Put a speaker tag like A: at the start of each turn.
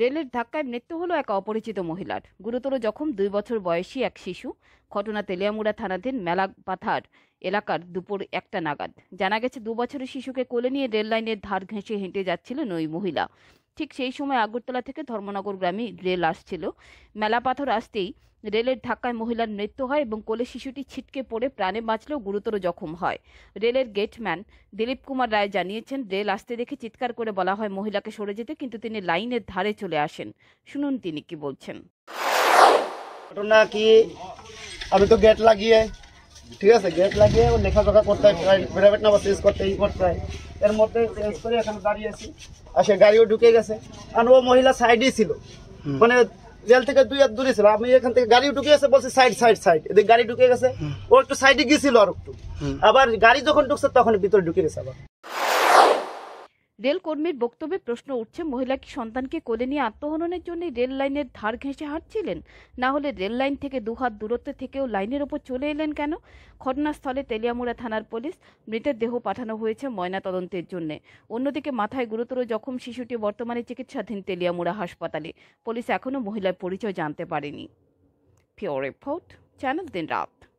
A: রেলের ধাক্কায় মৃত্যু হলো এক অপরিচিত মহিলার গুরুতর জখম দুই বছর বয়সী এক শিশু ঘটনা তেলিয়ামুড়া থানাধীন মেলাপাথার এলাকার দুপুর একটা নাগাদ জানা গেছে দু বছরের শিশুকে কোলে নিয়ে রেল লাইনের ধার ঘেঁষে হেঁটে যাচ্ছিলেন ওই মহিলা ঠিক সেই সময় আগরতলা থেকে ধর্মনগর গ্রামে রেল আসছিল মেলা পাথর আসতেই রেলের ধাক্কায় মহিলার মৃত্যু হয় এবং কোলে শিশুটি ছিটকে পড়ে প্রাণে বাঁচলেও গুরুতর জখম হয় রেলের গেটম্যান দিলীপ কুমার রায় জানিয়েছেন রেল আসতে দেখে চিৎকার করে বলা হয় মহিলাকে সরে যেতে কিন্তু তিনি লাইনের ধারে চলে আসেন শুনুন তিনি কি বলছেন
B: ঘটনা কি আমি তো গেট লাগিয়ে ঠিক আছে গেট লাগিয়ে লেখাপড়া করতে প্রাইভেট নাম্বার চেঞ্জ করতে ই করতে এর মধ্যে চেঞ্জ করে এখানে দাঁড়িয়ে আছি আর সে গাড়িও ঢুকে গেছে আর ও মহিলা সাইডেই ছিল মানে জেল থেকে দুই হাত দূরে ছিল আমি এখান থেকে গাড়ি ঢুকে গেছে বলছি সাইড সাইড সাইড এদিকে গাড়ি ঢুকে গেছে ও একটু সাইডে গিয়েছিল আর একটু আবার গাড়ি যখন ঢুকছে তখন ভিতরে ঢুকে গেছে আবার
A: রেলকর্মীর বক্তব্যে প্রশ্ন উঠছে মহিলা কি সন্তানকে কোলে নিয়ে আত্মহননের জন্য রেল লাইনের ধার ঘেঁষে হাঁটছিলেন না হলে রেল লাইন থেকে দুহাত দূরত্বে থেকেও লাইনের ওপর চলে এলেন কেন ঘটনাস্থলে তেলিয়ামুড়া থানার পুলিশ মৃতের দেহ পাঠানো হয়েছে ময়নাতদন্তের জন্য অন্যদিকে মাথায় গুরুতর জখম শিশুটি বর্তমানে চিকিৎসাধীন তেলিয়ামুড়া হাসপাতালে পুলিশ এখনও মহিলার পরিচয় জানতে পারেনি ফিওর রিপোর্ট চ্যানেল দিন রাত